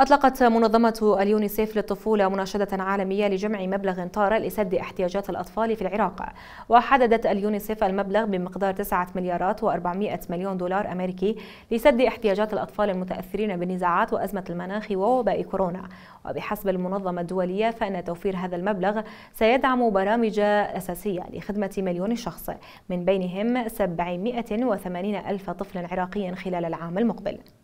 أطلقت منظمة اليونيسيف للطفولة مناشدة عالمية لجمع مبلغ طار لسد احتياجات الأطفال في العراق وحددت اليونيسيف المبلغ بمقدار 9 مليارات و400 مليون دولار أمريكي لسد احتياجات الأطفال المتأثرين بالنزاعات وأزمة المناخ ووباء كورونا وبحسب المنظمة الدولية فإن توفير هذا المبلغ سيدعم برامج أساسية لخدمة مليون شخص من بينهم 780 ألف طفل عراقي خلال العام المقبل